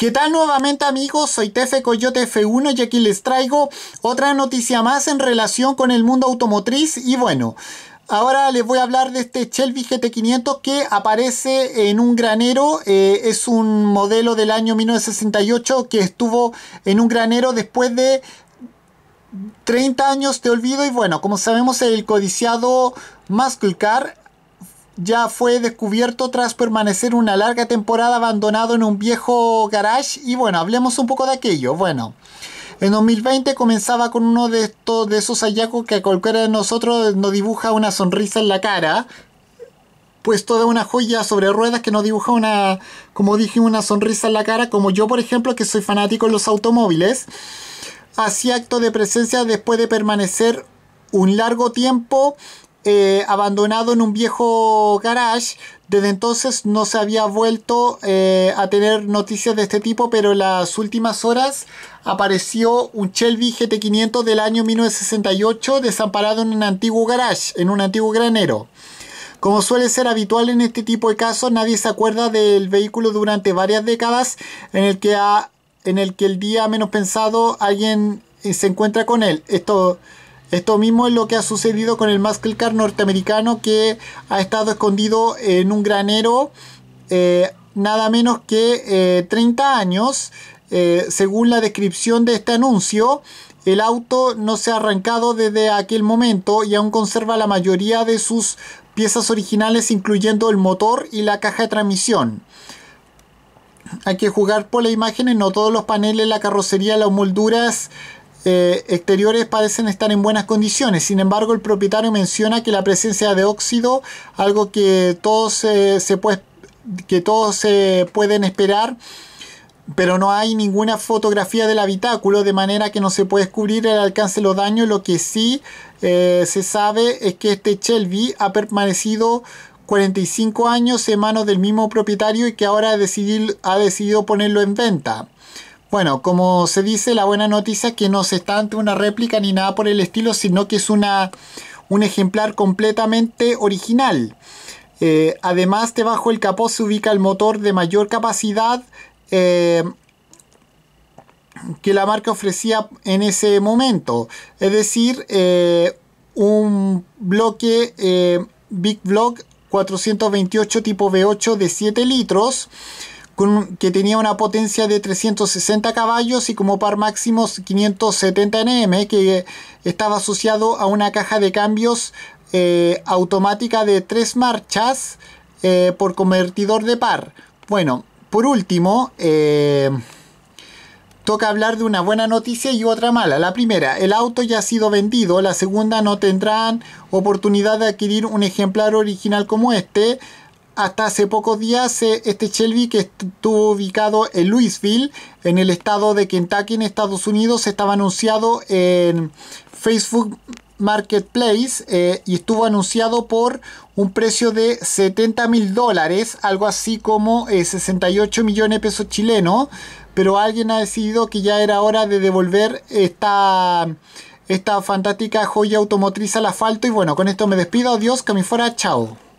¿Qué tal nuevamente amigos? Soy Tefe Coyote F1 y aquí les traigo otra noticia más en relación con el mundo automotriz y bueno... Ahora les voy a hablar de este Shelby GT500 que aparece en un granero. Eh, es un modelo del año 1968 que estuvo en un granero después de 30 años de olvido y bueno, como sabemos el codiciado Muscle Car ya fue descubierto tras permanecer una larga temporada abandonado en un viejo garage y bueno, hablemos un poco de aquello. Bueno, en 2020 comenzaba con uno de estos de esos hallazgos que a cualquiera de nosotros nos dibuja una sonrisa en la cara, pues toda una joya sobre ruedas que nos dibuja una, como dije, una sonrisa en la cara, como yo por ejemplo que soy fanático de los automóviles. Hacía acto de presencia después de permanecer un largo tiempo eh, abandonado en un viejo garage. Desde entonces no se había vuelto eh, a tener noticias de este tipo, pero en las últimas horas apareció un Shelby GT500 del año 1968 desamparado en un antiguo garage, en un antiguo granero. Como suele ser habitual en este tipo de casos, nadie se acuerda del vehículo durante varias décadas en el que, en el, que el día menos pensado alguien eh, se encuentra con él. Esto esto mismo es lo que ha sucedido con el muscle car norteamericano que ha estado escondido en un granero eh, nada menos que 30 eh, años. Eh, según la descripción de este anuncio, el auto no se ha arrancado desde aquel momento y aún conserva la mayoría de sus piezas originales incluyendo el motor y la caja de transmisión. Hay que jugar por la imagen, no todos los paneles, la carrocería, las molduras eh, exteriores parecen estar en buenas condiciones. Sin embargo, el propietario menciona que la presencia de óxido, algo que todos, se, puede, que todos pueden esperar, pero no hay ninguna fotografía del habitáculo, de manera que no se puede descubrir el alcance de los daños. Lo que sí eh, se sabe es que este Shelby ha permanecido 45 años en manos del mismo propietario y que ahora ha decidido ponerlo en venta. Bueno, como se dice, la buena noticia es que no se está ante una réplica ni nada por el estilo, sino que es una, un ejemplar completamente original. Eh, además, debajo del capó se ubica el motor de mayor capacidad eh, que la marca ofrecía en ese momento. Es decir, eh, un bloque Big Block 428 tipo V8 de 7 litros que tenía una potencia de 360 caballos y como par máximo 570 Nm, que estaba asociado a una caja de cambios eh, automática de tres marchas eh, por convertidor de par. Bueno, por último, eh, toca hablar de una buena noticia y otra mala. La primera, el auto ya ha sido vendido. La segunda, no tendrán oportunidad de adquirir un ejemplar original como este hasta hace pocos días eh, este Shelby que estuvo ubicado en Louisville, en el estado de Kentucky, en Estados Unidos, estaba anunciado en Facebook Marketplace eh, y estuvo anunciado por un precio de 70 mil dólares, algo así como 68 eh, millones de pesos chilenos, pero alguien ha decidido que ya era hora de devolver esta, esta fantástica joya automotriz al asfalto y bueno, con esto me despido, adiós, que me fuera, chao.